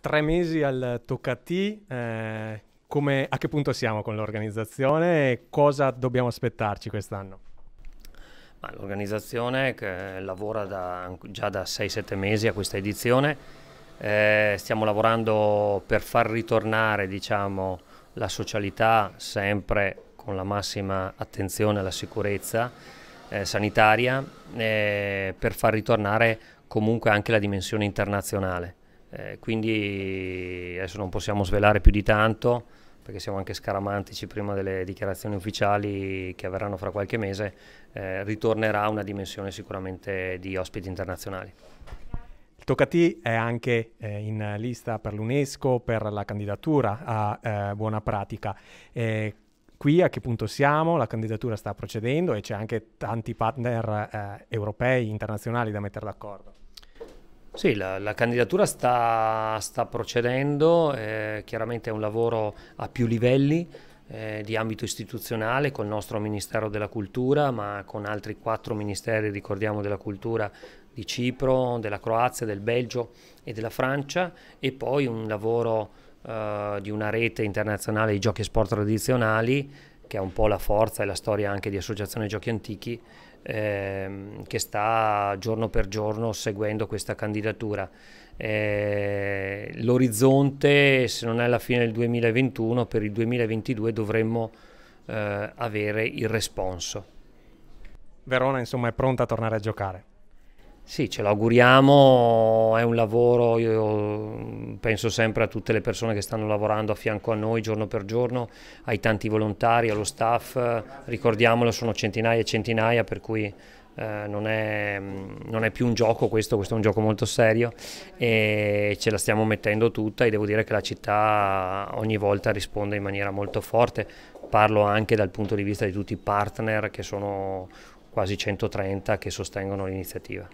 tre mesi al Toccati, eh, a che punto siamo con l'organizzazione e cosa dobbiamo aspettarci quest'anno? l'organizzazione che lavora da, già da 6-7 mesi a questa edizione, eh, stiamo lavorando per far ritornare diciamo, la socialità sempre con la massima attenzione alla sicurezza eh, sanitaria, eh, per far ritornare comunque anche la dimensione internazionale. Eh, quindi adesso non possiamo svelare più di tanto perché siamo anche scaramantici prima delle dichiarazioni ufficiali che avverranno fra qualche mese, eh, ritornerà una dimensione sicuramente di ospiti internazionali. Il Toccati è anche eh, in lista per l'UNESCO per la candidatura a eh, buona pratica eh, qui a che punto siamo, la candidatura sta procedendo e c'è anche tanti partner eh, europei, internazionali da mettere d'accordo. Sì, la, la candidatura sta, sta procedendo, eh, chiaramente è un lavoro a più livelli, eh, di ambito istituzionale con il nostro Ministero della Cultura, ma con altri quattro ministeri, ricordiamo, della cultura di Cipro, della Croazia, del Belgio e della Francia e poi un lavoro eh, di una rete internazionale di giochi e sport tradizionali che è un po' la forza e la storia anche di Associazione Giochi Antichi ehm, che sta giorno per giorno seguendo questa candidatura. Eh, l'orizzonte, se non è la fine del 2021, per il 2022 dovremmo eh, avere il responso. Verona, insomma, è pronta a tornare a giocare. Sì, ce l'auguriamo, è un lavoro, io penso sempre a tutte le persone che stanno lavorando a fianco a noi giorno per giorno, ai tanti volontari, allo staff, ricordiamolo sono centinaia e centinaia per cui eh, non, è, non, è, più un gioco questo, questo è un gioco molto serio e ce la stiamo mettendo tutta e devo dire che la città ogni volta risponde in maniera molto forte, parlo anche dal punto di vista di tutti i partner che sono quasi 130 che sostengono l'iniziativa.